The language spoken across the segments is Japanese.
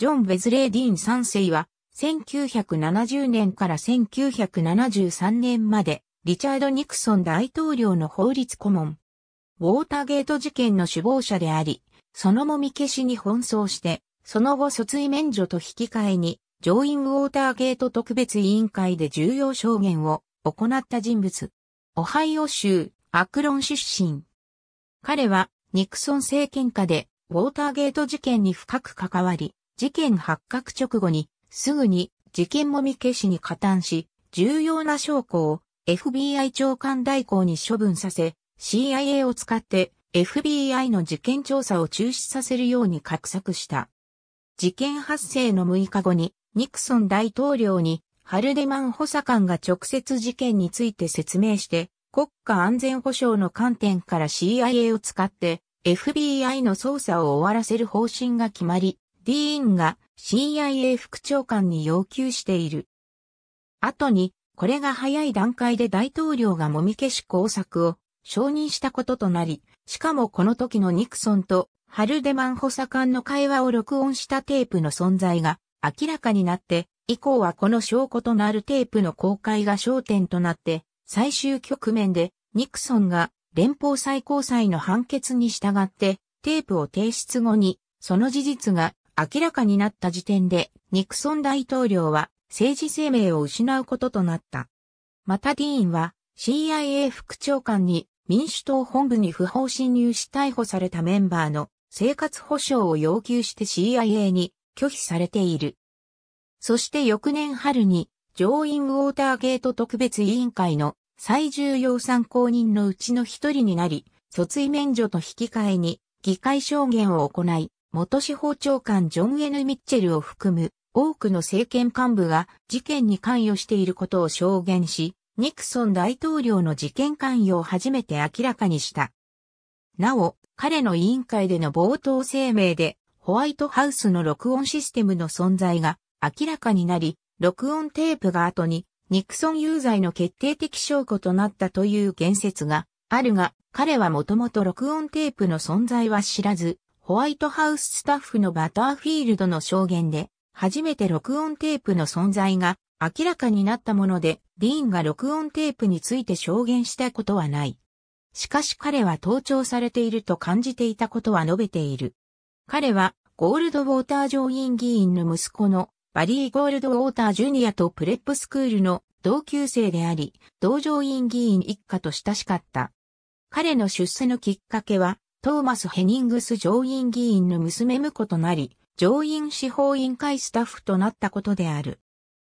ジョン・ウェズレー・ディーン3世は、1970年から1973年まで、リチャード・ニクソン大統領の法律顧問。ウォーターゲート事件の首謀者であり、そのもみ消しに奔走して、その後訴追免除と引き換えに、上院ウォーターゲート特別委員会で重要証言を行った人物。オハイオ州、アクロン出身。彼は、ニクソン政権下で、ウォーターゲート事件に深く関わり、事件発覚直後に、すぐに事件もみ消しに加担し、重要な証拠を FBI 長官代行に処分させ、CIA を使って FBI の事件調査を中止させるように画策した。事件発生の6日後に、ニクソン大統領にハルデマン補佐官が直接事件について説明して、国家安全保障の観点から CIA を使って FBI の捜査を終わらせる方針が決まり、ディーンが CIA 副長官に要求している。後に、これが早い段階で大統領がもみ消し工作を承認したこととなり、しかもこの時のニクソンとハルデマン補佐官の会話を録音したテープの存在が明らかになって、以降はこの証拠となるテープの公開が焦点となって、最終局面でニクソンが連邦最高裁の判決に従ってテープを提出後に、その事実が明らかになった時点で、ニクソン大統領は政治生命を失うこととなった。またディーンは CIA 副長官に民主党本部に不法侵入し逮捕されたメンバーの生活保障を要求して CIA に拒否されている。そして翌年春に上院ウォーターゲート特別委員会の最重要参考人のうちの一人になり、訴追免除と引き換えに議会証言を行い、元司法長官ジョン・エヌ・ミッチェルを含む多くの政権幹部が事件に関与していることを証言し、ニクソン大統領の事件関与を初めて明らかにした。なお、彼の委員会での冒頭声明で、ホワイトハウスの録音システムの存在が明らかになり、録音テープが後にニクソン有罪の決定的証拠となったという言説があるが、彼はもともと録音テープの存在は知らず、ホワイトハウススタッフのバターフィールドの証言で、初めて録音テープの存在が明らかになったもので、ディーンが録音テープについて証言したことはない。しかし彼は盗聴されていると感じていたことは述べている。彼は、ゴールドウォーター上院議員の息子のバリー・ゴールドウォーター・ジュニアとプレップスクールの同級生であり、同上院議員一家と親しかった。彼の出世のきっかけは、トーマス・ヘニングス上院議員の娘婿となり、上院司法委員会スタッフとなったことである。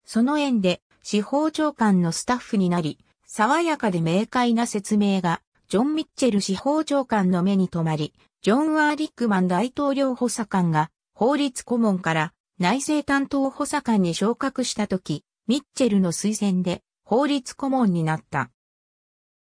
その縁で、司法長官のスタッフになり、爽やかで明快な説明が、ジョン・ミッチェル司法長官の目に留まり、ジョン・ワー・リックマン大統領補佐官が、法律顧問から内政担当補佐官に昇格したとき、ミッチェルの推薦で法律顧問になった。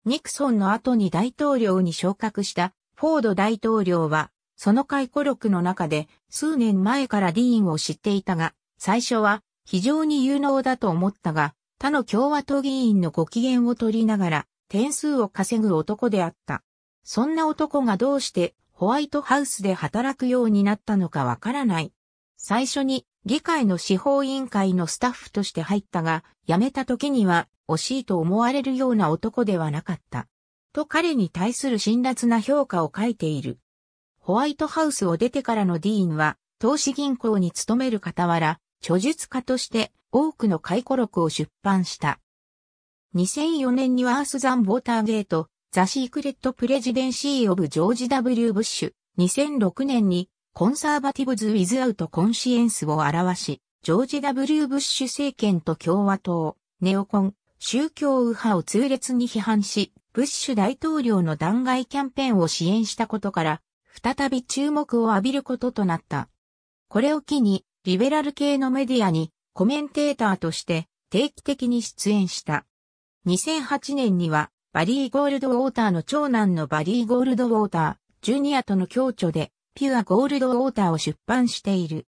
ニクソンの後に大統領に昇格したフォード大統領は、その回顧録の中で数年前からディーンを知っていたが、最初は非常に有能だと思ったが、他の共和党議員のご機嫌を取りながら点数を稼ぐ男であった。そんな男がどうしてホワイトハウスで働くようになったのかわからない。最初に議会の司法委員会のスタッフとして入ったが、辞めた時には惜しいと思われるような男ではなかった。と彼に対する辛辣な評価を書いている。ホワイトハウスを出てからのディーンは、投資銀行に勤める傍ら、著述家として多くの回顧録を出版した。2004年にはアース・ザン・ウォーターゲート、ザ・シークレット・プレジデンシー・オブ・ジョージ・ W・ ブッシュ、2006年にコンサーバティブズ・ウィズ・アウト・コンシエンスを表し、ジョージ・ W・ ブッシュ政権と共和党、ネオコン、宗教右派を痛烈に批判し、ブッシュ大統領の弾劾キャンペーンを支援したことから、再び注目を浴びることとなった。これを機に、リベラル系のメディアにコメンテーターとして定期的に出演した。2008年には、バリー・ゴールドウォーターの長男のバリー・ゴールドウォーター、ジュニアとの共著で、ピュア・ゴールドウォーターを出版している。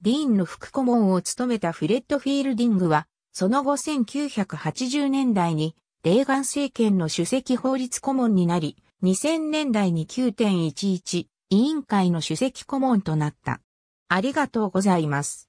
ディーンの副顧問を務めたフレッド・フィールディングは、その後1980年代にレーガン政権の主席法律顧問になり、2000年代に9.11委員会の主席顧問となった。ありがとうございます。